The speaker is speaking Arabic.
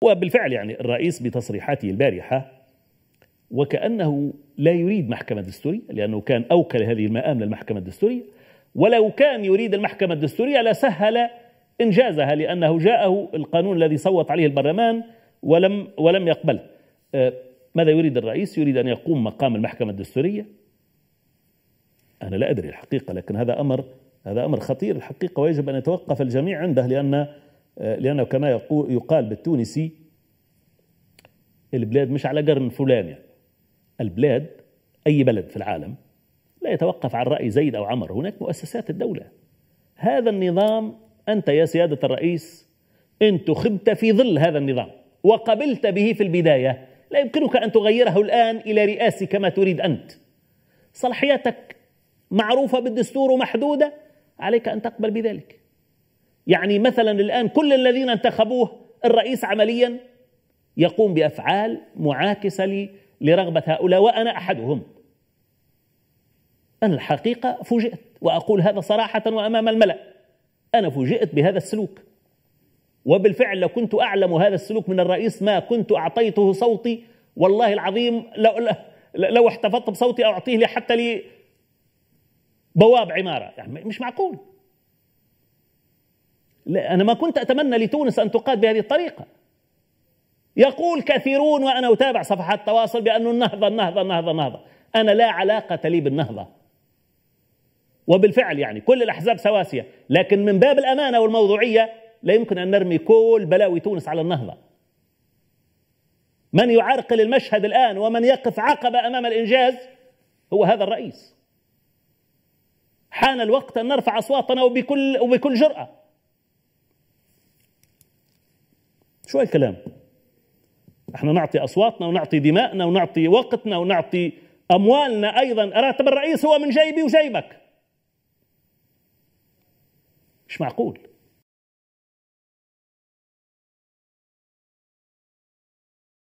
وبالفعل يعني الرئيس بتصريحاته البارحة وكأنه لا يريد محكمة دستورية لأنه كان أوكل هذه المآم للمحكمة الدستورية ولو كان يريد المحكمة الدستورية لسهل إنجازها لأنه جاءه القانون الذي صوت عليه البرلمان ولم ولم يقبله أه، ماذا يريد الرئيس؟ يريد أن يقوم مقام المحكمة الدستورية أنا لا أدري الحقيقة لكن هذا أمر هذا أمر خطير الحقيقة ويجب أن يتوقف الجميع عنده لأن آه، لأنه كما يقول يقال بالتونسي البلاد مش على قرن فلان يعني البلاد أي بلد في العالم لا يتوقف عن رأي زيد أو عمر هناك مؤسسات الدولة هذا النظام أنت يا سيادة الرئيس أنت خبت في ظل هذا النظام وقبلت به في البداية لا يمكنك أن تغيره الآن إلى رئاسي كما تريد أنت صلاحياتك معروفة بالدستور ومحدودة عليك أن تقبل بذلك يعني مثلا الآن كل الذين انتخبوه الرئيس عمليا يقوم بأفعال معاكسة لي لرغبة هؤلاء وأنا أحدهم أنا الحقيقة فوجئت وأقول هذا صراحة وأمام الملأ أنا فوجئت بهذا السلوك وبالفعل لو كنت أعلم هذا السلوك من الرئيس ما كنت أعطيته صوتي والله العظيم لو, لو احتفظت بصوتي أعطيه لي حتى لي بواب عمارة يعني مش معقول أنا ما كنت أتمنى لتونس أن تقاد بهذه الطريقة يقول كثيرون وأنا أتابع صفحات التواصل بأنه النهضة النهضة النهضة النهضة أنا لا علاقة لي بالنهضة وبالفعل يعني كل الأحزاب سواسية لكن من باب الأمانة والموضوعية لا يمكن أن نرمي كل بلاوي تونس على النهضة من يعرقل المشهد الآن ومن يقف عقبة أمام الإنجاز هو هذا الرئيس حان الوقت أن نرفع أصواتنا وبكل, وبكل جرأة شو هالكلام؟ احنا نعطي اصواتنا ونعطي دماءنا ونعطي وقتنا ونعطي اموالنا ايضا راتب الرئيس هو من جيبي وجيبك مش معقول